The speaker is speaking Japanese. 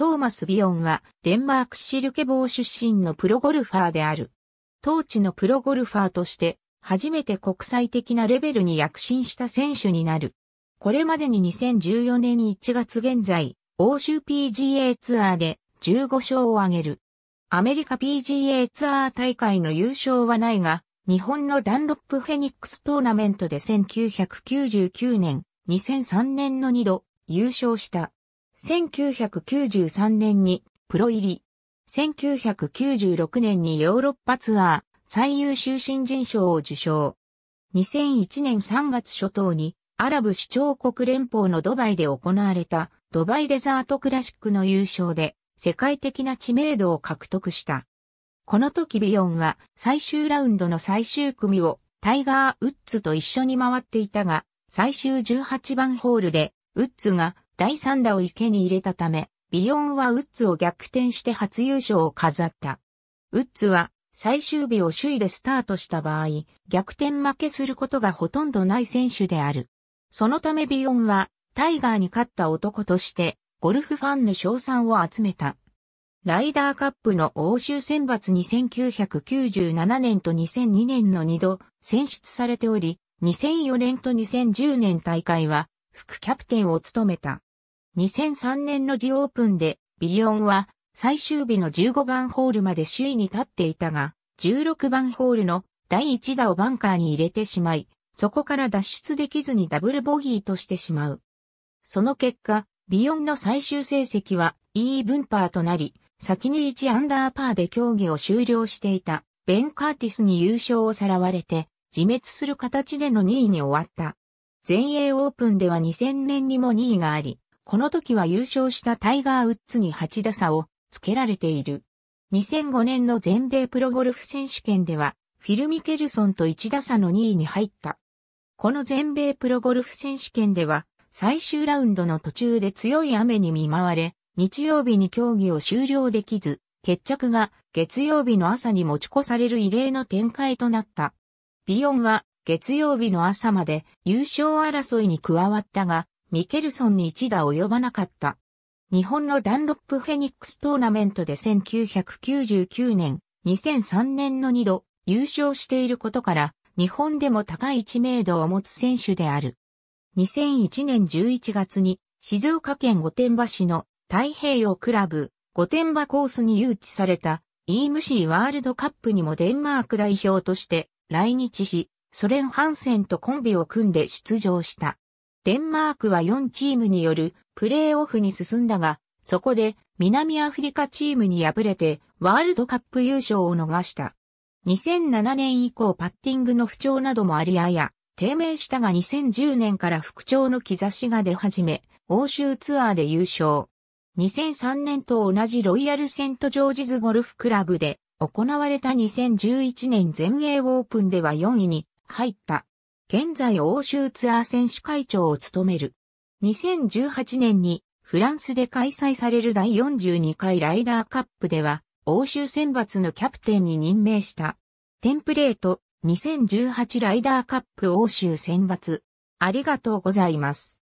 トーマス・ビヨンは、デンマークシルケボー出身のプロゴルファーである。当地のプロゴルファーとして、初めて国際的なレベルに躍進した選手になる。これまでに2014年1月現在、欧州 PGA ツアーで15勝を挙げる。アメリカ PGA ツアー大会の優勝はないが、日本のダンロップフェニックストーナメントで1999年、2003年の2度優勝した。1993年にプロ入り。1996年にヨーロッパツアー最優秀新人賞を受賞。2001年3月初頭にアラブ首長国連邦のドバイで行われたドバイデザートクラシックの優勝で世界的な知名度を獲得した。この時ビヨンは最終ラウンドの最終組をタイガー・ウッズと一緒に回っていたが、最終18番ホールでウッズが第3打を池に入れたため、ビヨンはウッズを逆転して初優勝を飾った。ウッズは最終日を首位でスタートした場合、逆転負けすることがほとんどない選手である。そのためビヨンはタイガーに勝った男としてゴルフファンの称賛を集めた。ライダーカップの欧州選抜に1997年と2002年の2度選出されており、2004年と2010年大会は副キャプテンを務めた。2003年のジオープンで、ビヨンは最終日の15番ホールまで首位に立っていたが、16番ホールの第1打をバンカーに入れてしまい、そこから脱出できずにダブルボギーとしてしまう。その結果、ビヨンの最終成績は E 分パーとなり、先に1アンダーパーで競技を終了していたベン・カーティスに優勝をさらわれて、自滅する形での2位に終わった。全英オープンでは2000年にも2位があり、この時は優勝したタイガー・ウッズに8打差をつけられている。2005年の全米プロゴルフ選手権では、フィル・ミケルソンと1打差の2位に入った。この全米プロゴルフ選手権では、最終ラウンドの途中で強い雨に見舞われ、日曜日に競技を終了できず、決着が月曜日の朝に持ち越される異例の展開となった。ビヨンは月曜日の朝まで優勝争いに加わったが、ミケルソンに一打及ばなかった。日本のダンロップフェニックストーナメントで1999年、2003年の2度優勝していることから、日本でも高い知名度を持つ選手である。2001年11月に静岡県御殿場市の太平洋クラブ御殿場コースに誘致された EMC ワールドカップにもデンマーク代表として来日し、ソ連ハンセンとコンビを組んで出場した。デンマークは4チームによるプレーオフに進んだが、そこで南アフリカチームに敗れてワールドカップ優勝を逃した。2007年以降パッティングの不調などもありあや、低迷したが2010年から復調の兆しが出始め、欧州ツアーで優勝。2003年と同じロイヤルセントジョージズゴルフクラブで行われた2011年全英オープンでは4位に入った。現在欧州ツアー選手会長を務める。2018年にフランスで開催される第42回ライダーカップでは、欧州選抜のキャプテンに任命した。テンプレート2018ライダーカップ欧州選抜。ありがとうございます。